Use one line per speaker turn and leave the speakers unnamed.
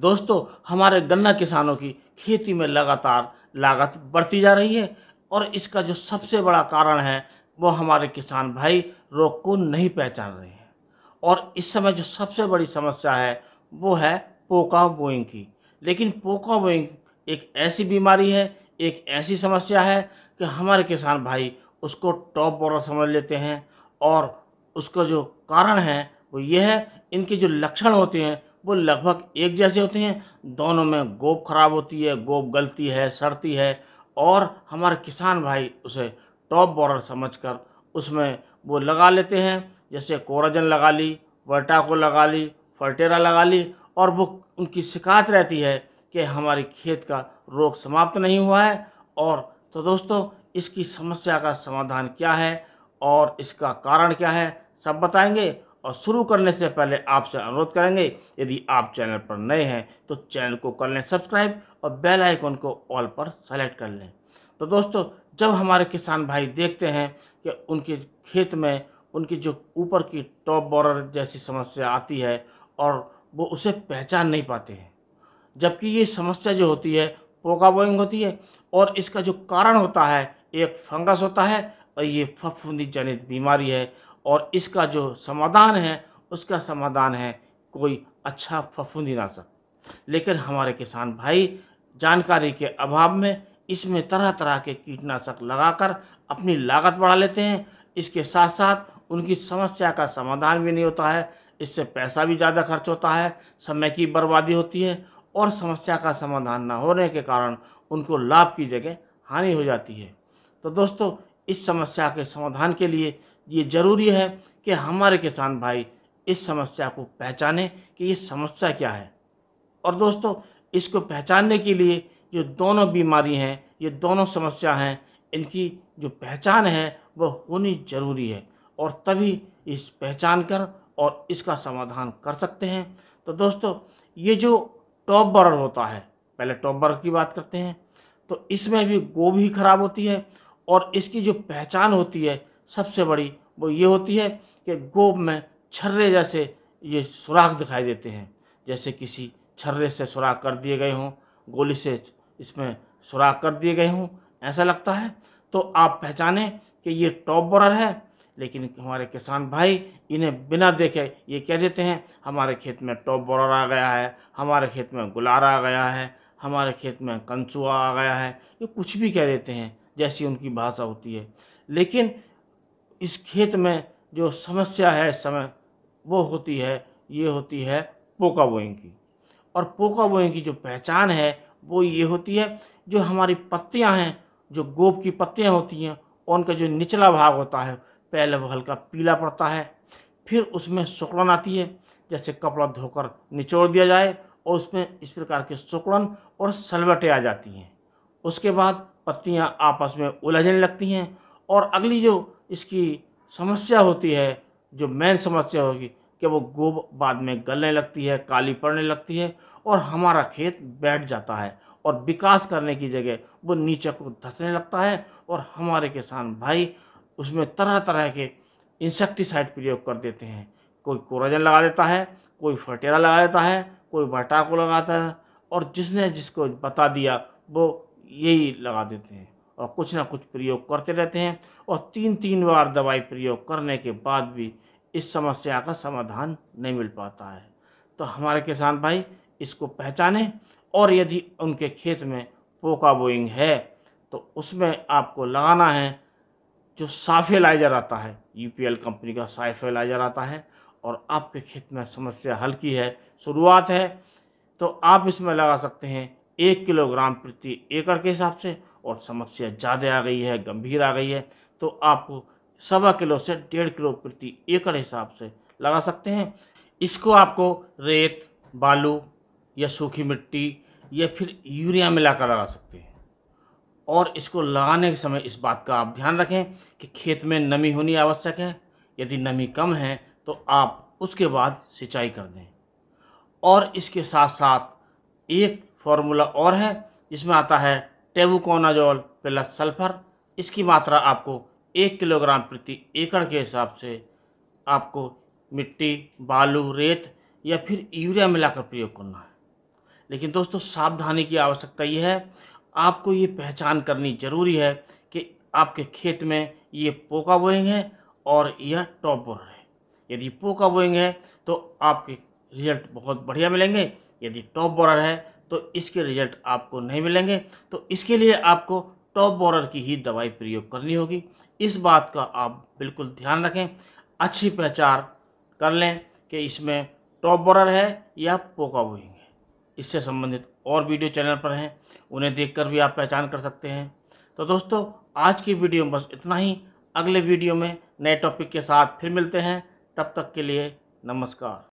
दोस्तों हमारे गन्ना किसानों की खेती में लगातार लागत बढ़ती जा रही है और इसका जो सबसे बड़ा कारण है वो हमारे किसान भाई रोग को नहीं पहचान रहे हैं और इस समय जो सबसे बड़ी समस्या है वो है पोका बोइंग की लेकिन पोका बोइंग एक ऐसी बीमारी है एक ऐसी समस्या है कि हमारे किसान भाई उसको टॉप बॉर्डर समझ लेते हैं और उसका जो कारण है वो ये है इनके जो लक्षण होते हैं वो लगभग एक जैसे होते हैं दोनों में गोब खराब होती है गोब गलती है सड़ती है और हमारे किसान भाई उसे टॉप बॉर्डर समझकर उसमें वो लगा लेते हैं जैसे कोराजन लगा ली वर्टाको लगा ली फर्टेरा लगा ली और वो उनकी शिकायत रहती है कि हमारे खेत का रोग समाप्त नहीं हुआ है और तो दोस्तों इसकी समस्या का समाधान क्या है और इसका कारण क्या है सब बताएंगे और शुरू करने से पहले आपसे अनुरोध करेंगे यदि आप चैनल पर नए हैं तो चैनल को कर लें सब्सक्राइब और बेल आइकन को ऑल पर सेलेक्ट कर लें तो दोस्तों जब हमारे किसान भाई देखते हैं कि उनके खेत में उनकी जो ऊपर की टॉप बॉर्डर जैसी समस्या आती है और वो उसे पहचान नहीं पाते हैं जबकि ये समस्या जो होती है पोका बोइंग होती है और इसका जो कारण होता है एक फंगस होता है और ये फफूंदी जनित बीमारी है और इसका जो समाधान है उसका समाधान है कोई अच्छा फफूंदी नाशक लेकिन हमारे किसान भाई जानकारी के अभाव में इसमें तरह तरह के कीटनाशक लगाकर अपनी लागत बढ़ा लेते हैं इसके साथ साथ उनकी समस्या का समाधान भी नहीं होता है इससे पैसा भी ज़्यादा खर्च होता है समय की बर्बादी होती है और समस्या का समाधान ना होने के कारण उनको लाभ की जगह हानि हो जाती है तो दोस्तों इस समस्या के समाधान के लिए ये ज़रूरी है कि हमारे किसान भाई इस समस्या को पहचाने कि ये समस्या क्या है और दोस्तों इसको पहचानने के लिए जो दोनों बीमारी हैं ये दोनों समस्या हैं इनकी जो पहचान है वह होनी ज़रूरी है और तभी इस पहचान कर और इसका समाधान कर सकते हैं तो दोस्तों ये जो टॉप बर्र होता है पहले टॉप बर्र की बात करते हैं तो इसमें भी गोभी खराब होती है और इसकी जो पहचान होती है सबसे बड़ी वो ये होती है कि गोब में छर्रे जैसे ये सुराख दिखाई देते हैं जैसे किसी छर्रे से सुराख कर दिए गए हों गोली से इसमें सुराख कर दिए गए हों ऐसा लगता है तो आप पहचानें कि ये टॉप बॉर्डर है लेकिन हमारे किसान भाई इन्हें बिना देखे ये कह देते हैं हमारे खेत में टॉप बॉर्डर आ गया है हमारे खेत में गुलार आ गया है हमारे खेत में कंचुआ आ गया है ये कुछ भी कह देते हैं जैसी उनकी भाषा होती है लेकिन इस खेत में जो समस्या है इस समय वो होती है ये होती है पोका बोइंग की और पोका बोइंग की जो पहचान है वो ये होती है जो हमारी पत्तियां हैं जो गोब की पत्तियां होती हैं उनका जो निचला भाग होता है पहले वो हल्का पीला पड़ता है फिर उसमें सुकड़न आती है जैसे कपड़ा धोकर निचोड़ दिया जाए और उसमें इस प्रकार के सुकड़न और सलवटें आ जाती हैं उसके बाद पत्तियां आपस में उलझने लगती हैं और अगली जो इसकी समस्या होती है जो मेन समस्या होगी कि वो गोब बाद में गलने लगती है काली पड़ने लगती है और हमारा खेत बैठ जाता है और विकास करने की जगह वो नीचे को धंसने लगता है और हमारे किसान भाई उसमें तरह तरह के इंसेक्टिसाइड प्रयोग कर देते हैं कोई कोराजन लगा देता है कोई फटेरा लगा देता है कोई बटाको लगाता है और जिसने जिसको बता दिया वो यही लगा देते हैं और कुछ ना कुछ प्रयोग करते रहते हैं और तीन तीन बार दवाई प्रयोग करने के बाद भी इस समस्या का समाधान नहीं मिल पाता है तो हमारे किसान भाई इसको पहचानें और यदि उनके खेत में पोका बोइंग है तो उसमें आपको लगाना है जो साफेलाइजर आता है यूपीएल कंपनी का साइफेलाइजर आता है और आपके खेत में समस्या हल्की है शुरुआत है तो आप इसमें लगा सकते हैं एक किलोग्राम प्रति एकड़ के हिसाब से और समस्या ज़्यादा आ गई है गंभीर आ गई है तो आपको सवा किलो से डेढ़ किलो प्रति एकड़ हिसाब से लगा सकते हैं इसको आपको रेत बालू या सूखी मिट्टी या फिर यूरिया मिलाकर लगा सकते हैं और इसको लगाने के समय इस बात का आप ध्यान रखें कि खेत में नमी होनी आवश्यक है यदि नमी कम है तो आप उसके बाद सिंचाई कर दें और इसके साथ साथ एक फॉर्मूला और है जिसमें आता है टेबुकोनाजोल प्लस सल्फर इसकी मात्रा आपको एक किलोग्राम प्रति एकड़ के हिसाब से आपको मिट्टी बालू रेत या फिर यूरिया मिलाकर प्रयोग करना है लेकिन दोस्तों सावधानी की आवश्यकता यह है आपको ये पहचान करनी ज़रूरी है कि आपके खेत में ये पोका बोइंग है और यह टॉप बोर है यदि पोका बोइंग है तो आपके रिजल्ट बहुत बढ़िया मिलेंगे यदि टॉप बोरर है तो इसके रिजल्ट आपको नहीं मिलेंगे तो इसके लिए आपको टॉप बॉर्डर की ही दवाई प्रयोग करनी होगी इस बात का आप बिल्कुल ध्यान रखें अच्छी पहचान कर लें कि इसमें टॉप बॉर्डर है या पोका बोइंग है इससे संबंधित और वीडियो चैनल पर हैं उन्हें देखकर भी आप पहचान कर सकते हैं तो दोस्तों आज की वीडियो में बस इतना ही अगले वीडियो में नए टॉपिक के साथ फिर मिलते हैं तब तक के लिए नमस्कार